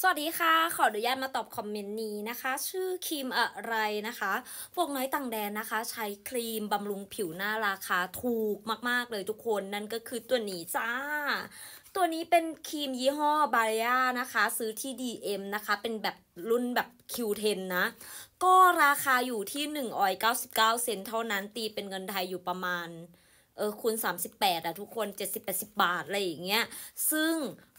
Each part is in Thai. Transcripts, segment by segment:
สวัสดีค่ะ ขออนุญาตมาตอบคอมเมนต์นี้นะคะ ชื่อครีมอะไรนะคะ พวกน้อยต่างแดนนะคะใช้ครีมบำรุงผิวหน้าราคา ถูกมากๆเลยทุกคน นั่นก็คือตัวนี้จ้า ตัวนี้เป็นครีมยี่ห้อบาริยานะคะ ซื้อที่ DM นะคะ เป็นแบบรุ่นแบบ Q10 นะ ก็ราคาอยู่ที่1ออย99 เซนเท่านั้น ตีเป็นเงินไทยอยู่ประมาณเออคูณ38อะทุกคน 70-80 บาท อะไรอย่างเงี้ย ซึ่ง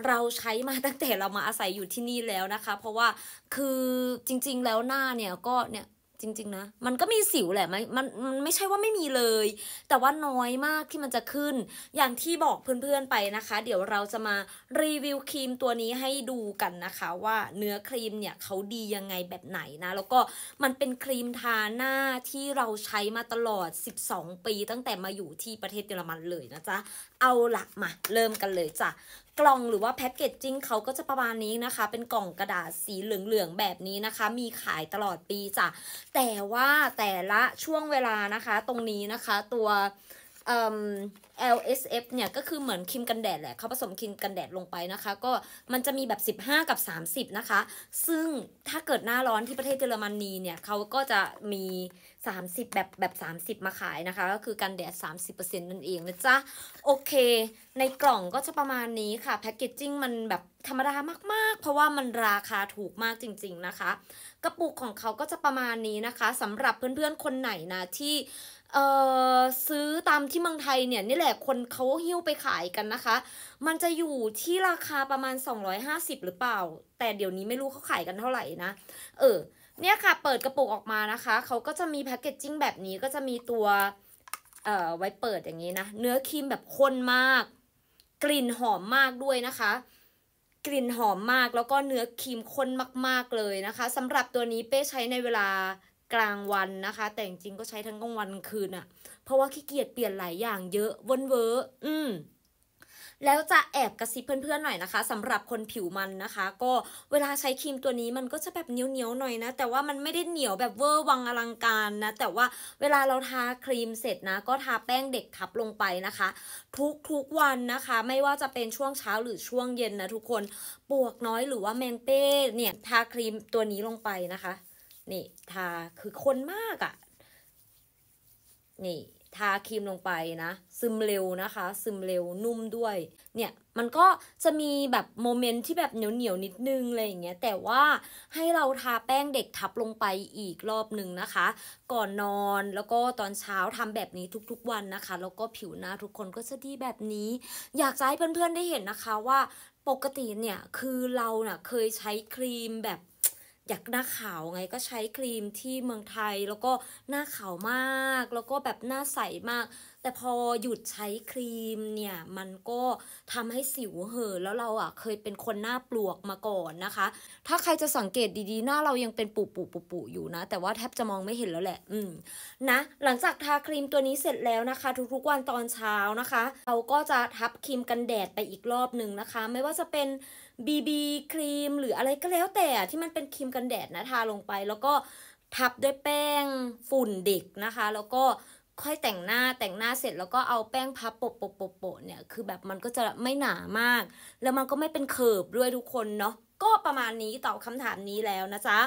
เราใช้มาตั้งแต่เรามาอาศัยอยู่ที่นี่แล้วนะคะ เพราะว่าคือจริง ๆแล้วหน้าเนี่ย ก็เนี่ยจริงๆนะ มันก็มีสิวแหละมันมันไม่ใช่ว่าไม่มีเลย แต่ว่าน้อยมากที่มันจะขึ้น อย่างที่บอกเพื่อนๆไปนะคะ เดี๋ยวเราจะมารีวิวครีมตัวนี้ให้ดูกันนะคะ ว่าเนื้อครีมเนี่ยเขาดียังไงแบบไหนนะแล้วก็มันเป็นครีมทาหน้าที่เราใช้มาตลอด 12 ปีตั้งแต่มาอยู่ที่ประเทศเยอรมันเลยนะจ๊ะเอาหลักมาเริ่มกันเลยจ้ะกล่องหรือว่าแพ็กเกจจิ้งเขาก็จะประมาณนี้นะคะ เป็นกล่องกระดาษสีเหลือง ๆ แบบนี้นะคะ มีขายตลอดปีจ้ะแต่ว่าแต่ละช่วงเวลานะคะตรงนี้นะคะตัว LSF เนี่ยก็คือเหมือนครีมกันแดด แหละเขาผสมครีมกันแดดลงไปนะคะก็มันจะมีแบบ 15 กับ 30 นะคะ ซึ่งถ้าเกิดหน้าร้อนที่ประเทศเยอรมนีเนี่ยเขาก็จะมี 30 แบบแบบ 30 มาขายนะคะ ก็คือกันแดด 30%นั่นเองนะจ๊ะโอเค ในกล่องก็จะประมาณนี้ค่ะ แพคเกจจิ้งมันแบบธรรมดามากๆ เพราะว่ามันราคาถูกมากจริงๆนะคะ กระปุกของเขาก็จะประมาณนี้นะคะสำหรับเพื่อนๆคนไหนนะที่เออซื้อตามที่เมืองไทยเนี่ยนี่แหละคนเขาหิ้วไปขายกันนะคะ มันจะอยู่ที่ราคาประมาณ 250 หรือเปล่า แต่เดี๋ยวนี้ไม่รู้เขาขายกันเท่าไหร่นะ เออ เนี่ยค่ะ เปิดกระปุกออกมานะคะ เขาก็จะมีแพคเกจจิ้งแบบนี้ก็จะมีตัว เอ่อ ไว้เปิดอย่างนี้นะ เนื้อครีมแบบข้นมาก กลิ่นหอมมากด้วยนะคะ กลิ่นหอมมาก แล้วก็เนื้อครีมข้นมากๆเลยนะคะสำหรับตัวนี้เป้ใช้ในเวลากลางวันนะคะ แต่จริงก็ใช้ทั้งกลางวันคืนอะเพราะว่าขี้เกียจเปลี่ยนหลายอย่าง เยอะวนเวอร์อืมแล้วจะแอบกระซิบเพื่อนๆหน่อยนะคะ สำหรับคนผิวมันนะคะ ก็เวลาใช้ครีมตัวนี้มันก็จะแบบเหนียวๆหน่อยนะแต่ว่ามันไม่ได้เหนียวแบบเวอร์วังอลังการนะ แต่ว่าเวลาเราทาครีมเสร็จนะ ก็ทาแป้งเด็กทับลงไปนะคะ ทุกๆวันนะคะ ไม่ว่าจะเป็นช่วงเช้าหรือช่วงเย็นนะทุกคนปวกน้อยหรือว่าแมงเป้เนี่ย ทาครีมตัวนี้ลงไปนะคะนี่ทาคือคน มากอะ่ะนี่ทาครีมลงไป นะ ซึมเร็วนะคะ ซึมเร็วนุ่มด้วย เนี่ย มันก็จะมีแบบโมเมนต์ที่แบบเหนียวเหนียวนิดนึงอะไรอย่างเงี้ยแต่ว่าให้เราทาแป้งเด็กทับลงไปอีกรอบหนึ่งนะคะ ก่อนนอนแล้วก็ตอนเช้าทำแบบนี้ทุกๆวันนะคะ แล้วก็ผิวหน้าทุกคนก็จะดีแบบนี้ อยากจะให้เพื่อนๆได้เห็นนะคะว่าปกติเนี่ยคือเราเน่ยเคยใช้ครีมแบบอยากหน้าขาวไงก็ใช้ครีมที่เมืองไทย แล้วก็หน้าขาวมาก แล้วก็แบบหน้าใสมากแต่พอหยุดใช้ครีมเนี่ยมันก็ทำให้สิวเห่อแล้วเราอ่ะเคยเป็นคนหน้าปลวกมาก่อนนะคะ ถ้าใครจะสังเกตดีๆ หน้าเรายังเป็นปุปุปุปุอยู่นะ แต่ว่าแทบจะมองไม่เห็นแล้วแหละ อืมนะหลังจากทาครีมตัวนี้เสร็จแล้วนะคะ ทุกๆวันตอนเช้านะคะ เราก็จะทับครีมกันแดดไปอีกรอบหนึ่งนะคะไม่ว่าจะเป็น BB ครีมหรืออะไรก็แล้วแต่ที่มันเป็นครีมกันแดดนะทาลงไปแล้วก็ ทับด้วยแป้งฝุ่นเด็กนะคะ แล้วก็ค่อยแต่งหน้าแต่งหน้าเสร็จแล้วก็เอาแป้งพับโปะโปะโปะเนี่ย คือแบบมันก็จะไม่หนามาก แล้วมันก็ไม่เป็นเขิบด้วยทุกคนเนาะก็ประมาณนี้ตอบคำถามนี้แล้วนะจ๊ะ